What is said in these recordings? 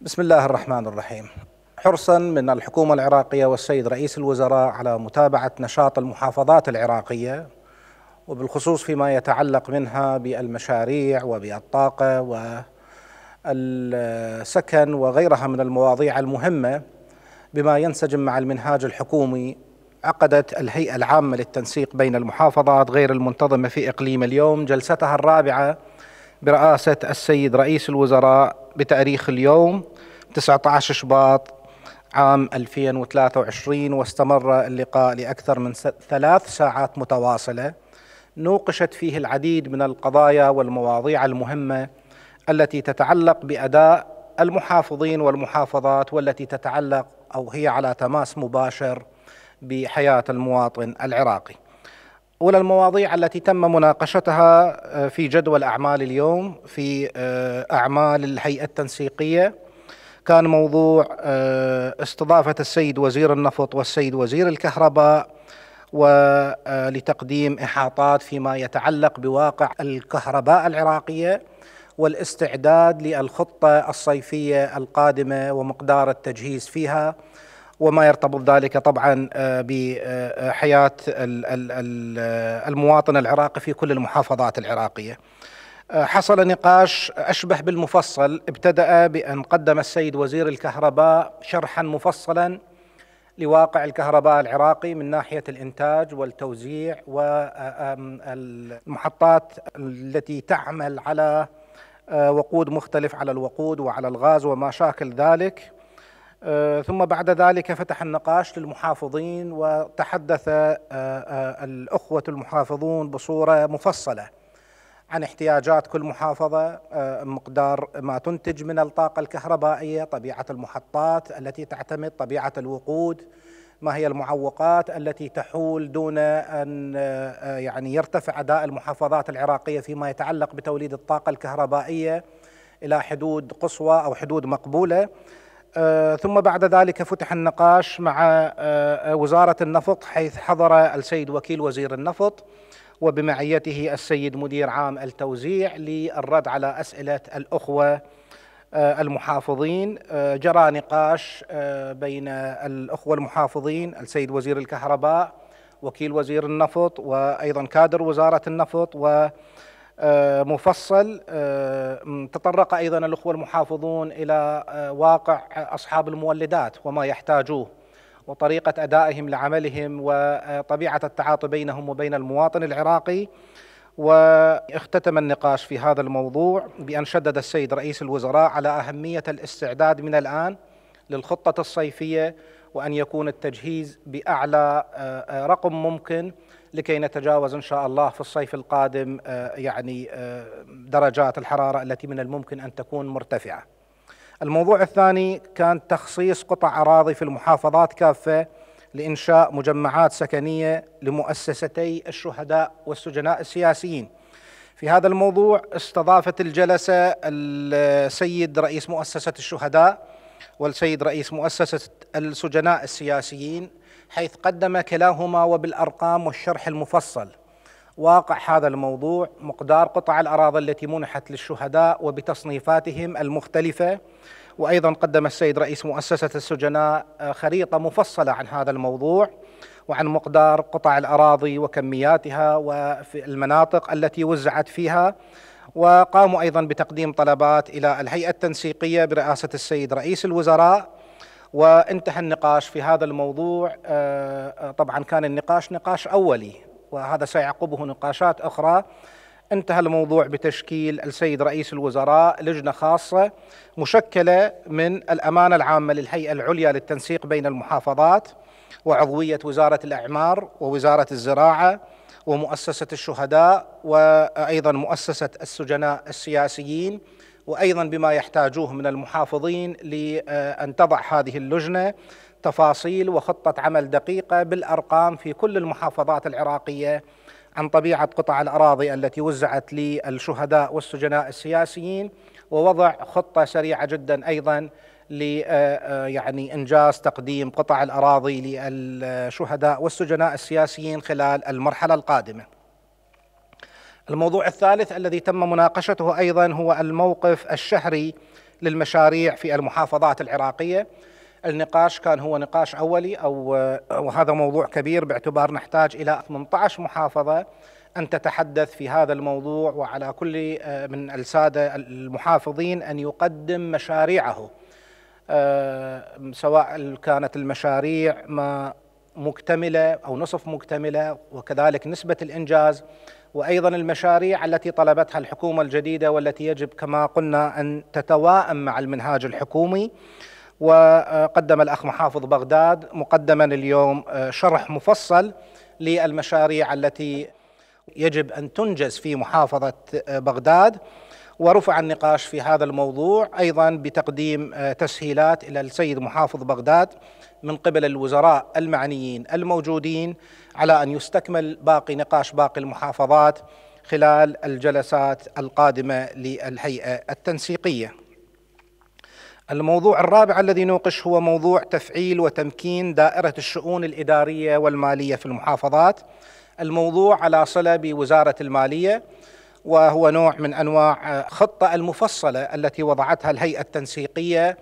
بسم الله الرحمن الرحيم حرصا من الحكومة العراقية والسيد رئيس الوزراء على متابعة نشاط المحافظات العراقية وبالخصوص فيما يتعلق منها بالمشاريع وبالطاقة والسكن وغيرها من المواضيع المهمة بما ينسجم مع المنهاج الحكومي عقدت الهيئة العامة للتنسيق بين المحافظات غير المنتظمة في إقليم اليوم جلستها الرابعة برئاسة السيد رئيس الوزراء بتاريخ اليوم 19 شباط عام 2023 واستمر اللقاء لأكثر من ثلاث ساعات متواصلة نوقشت فيه العديد من القضايا والمواضيع المهمة التي تتعلق بأداء المحافظين والمحافظات والتي تتعلق أو هي على تماس مباشر بحياة المواطن العراقي أولى المواضيع التي تم مناقشتها آه، في جدول أعمال اليوم في آه، أعمال الهيئة التنسيقية كان موضوع آه، استضافة السيد وزير النفط والسيد وزير الكهرباء ولتقديم إحاطات فيما يتعلق بواقع الكهرباء العراقية والاستعداد للخطة الصيفية القادمة ومقدار التجهيز فيها وما يرتبط ذلك طبعا آه، بحياه آه، آه، المواطن العراقي في كل المحافظات العراقيه. حصل نقاش اشبه بالمفصل ابتدا بان قدم السيد وزير الكهرباء شرحا مفصلا لواقع الكهرباء العراقي من ناحيه الانتاج والتوزيع والمحطات التي تعمل على وقود مختلف على الوقود وعلى الغاز وما شاكل ذلك آه، ثم بعد ذلك فتح النقاش للمحافظين وتحدث آه، آه، الأخوة المحافظون بصورة مفصلة عن احتياجات كل محافظة مقدار ما تنتج من الطاقة الكهربائية طبيعة المحطات التي تعتمد طبيعة الوقود ما هي المعوقات التي تحول دون أن يعني يرتفع أداء المحافظات العراقية فيما يتعلق بتوليد الطاقة الكهربائية إلى حدود قصوى أو حدود مقبولة آه، ثم بعد ذلك فتح النقاش مع آه، آه، وزارة النفط حيث حضر السيد وكيل وزير النفط وبمعيته السيد مدير عام التوزيع للرد على أسئلة الأخوة المحافظين جرى نقاش بين الأخوة المحافظين السيد وزير الكهرباء وكيل وزير النفط وأيضا كادر وزارة النفط و آه، مفصل آه، تطرق ايضا الاخوه المحافظون الى آه، واقع اصحاب المولدات وما يحتاجوه وطريقه ادائهم لعملهم وطبيعه التعاطي بينهم وبين المواطن العراقي واختتم النقاش في هذا الموضوع بان شدد السيد رئيس الوزراء على اهميه الاستعداد من الان للخطه الصيفيه وان يكون التجهيز باعلى رقم ممكن لكي نتجاوز ان شاء الله في الصيف القادم آه، يعني آه، درجات الحراره التي من الممكن ان تكون مرتفعه. الموضوع الثاني كان تخصيص قطع اراضي في المحافظات كافه لانشاء مجمعات سكنيه لمؤسستي الشهداء والسجناء السياسيين. في هذا الموضوع استضافت الجلسه السيد رئيس مؤسسه الشهداء والسيد رئيس مؤسسه السجناء السياسيين حيث قدم كلاهما وبالأرقام والشرح المفصل واقع هذا الموضوع مقدار قطع الأراضي التي منحت للشهداء وبتصنيفاتهم المختلفة وأيضا قدم السيد رئيس مؤسسة السجناء خريطة مفصلة عن هذا الموضوع وعن مقدار قطع الأراضي وكمياتها وفي المناطق التي وزعت فيها وقاموا أيضا بتقديم طلبات إلى الهيئة التنسيقية برئاسة السيد رئيس الوزراء وانتهى النقاش في هذا الموضوع آه، آه، طبعا كان النقاش نقاش أولي وهذا سيعقبه نقاشات أخرى انتهى الموضوع بتشكيل السيد رئيس الوزراء لجنه خاصه مشكله من الامانه العامه للهيئه العليا للتنسيق بين المحافظات وعضويه وزاره الاعمار ووزاره الزراعه ومؤسسه الشهداء وايضا مؤسسه السجناء السياسيين وايضا بما يحتاجوه من المحافظين لان تضع هذه اللجنه تفاصيل وخطه عمل دقيقه بالارقام في كل المحافظات العراقيه عن طبيعه قطع الاراضي التي وزعت للشهداء والسجناء السياسيين ووضع خطه سريعه جدا ايضا ل آه، آه، يعني انجاز تقديم قطع الاراضي للشهداء والسجناء السياسيين خلال المرحله القادمه الموضوع الثالث الذي تم مناقشته ايضا هو الموقف الشهري للمشاريع في المحافظات العراقيه النقاش كان هو نقاش اولي او وهذا موضوع كبير باعتبار نحتاج الى 18 محافظه ان تتحدث في هذا الموضوع وعلى كل آه، من الساده المحافظين ان يقدم مشاريعه آه، سواء كانت المشاريع ما مكتمله او نصف مكتمله وكذلك نسبه الانجاز وايضا المشاريع التي طلبتها الحكومه الجديده والتي يجب كما قلنا ان تتواءم مع المنهاج الحكومي وقدم الاخ محافظ بغداد مقدما اليوم آه، شرح مفصل للمشاريع التي يجب ان تنجز في محافظه آه، بغداد ورفع النقاش في هذا الموضوع أيضا بتقديم آه، تسهيلات إلى السيد محافظ بغداد من قبل الوزراء المعنيين الموجودين على أن يستكمل باقي نقاش باقي المحافظات خلال الجلسات القادمة للهيئة التنسيقية الموضوع الرابع الذي نوقش هو موضوع تفعيل وتمكين دائرة الشؤون الإدارية والمالية في المحافظات الموضوع على صلة بوزارة المالية وهو نوع من انواع خطه المفصله التي وضعتها الهيئه التنسيقيه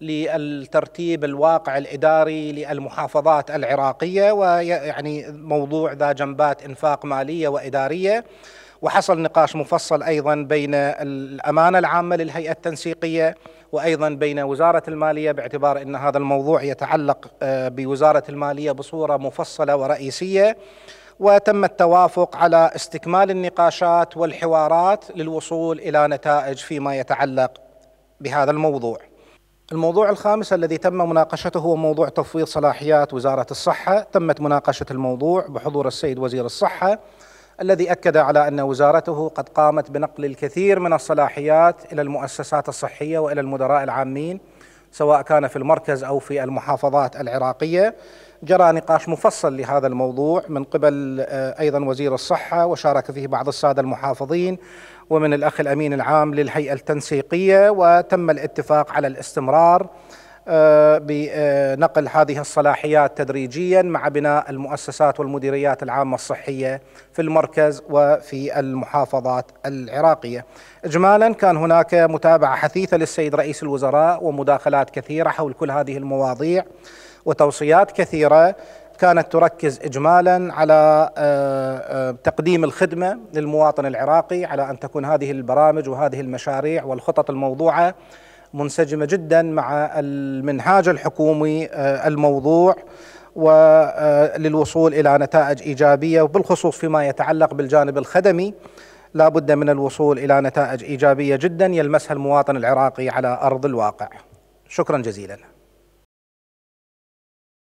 للترتيب الواقع الاداري للمحافظات العراقيه ويعني موضوع ذا جنبات انفاق ماليه واداريه وحصل نقاش مفصل ايضا بين الامانه العامه للهيئه التنسيقيه وايضا بين وزاره الماليه باعتبار ان هذا الموضوع يتعلق آه، بوزاره الماليه بصوره مفصله ورئيسيه وتم التوافق على استكمال النقاشات والحوارات للوصول الى نتائج فيما يتعلق بهذا الموضوع. الموضوع الخامس الذي تم مناقشته هو موضوع تفويض صلاحيات وزاره الصحه، تمت مناقشه الموضوع بحضور السيد وزير الصحه الذي اكد على ان وزارته قد قامت بنقل الكثير من الصلاحيات الى المؤسسات الصحيه والى المدراء العامين سواء كان في المركز أو في المحافظات العراقية جرى نقاش مفصل لهذا الموضوع من قبل آه، أيضا وزير الصحة وشارك فيه بعض السادة المحافظين ومن الأخ الأمين العام للهيئة التنسيقية وتم الاتفاق على الاستمرار آه، بنقل آه، هذه الصلاحيات تدريجيا مع بناء المؤسسات والمديريات العامة الصحية في المركز وفي المحافظات العراقية إجمالا كان هناك متابعة حثيثة للسيد رئيس الوزراء ومداخلات كثيرة حول كل هذه المواضيع وتوصيات كثيرة كانت تركز اجمالا على آه، تقديم الخدمه للمواطن العراقي على ان تكون هذه البرامج وهذه المشاريع والخطط الموضوعه منسجمه جدا مع المنهاج الحكومي آه، الموضوع وللوصول آه، الى نتائج ايجابيه وبالخصوص فيما يتعلق بالجانب الخدمي لا بد من الوصول الى نتائج ايجابيه جدا يلمسها المواطن العراقي على ارض الواقع شكرا جزيلا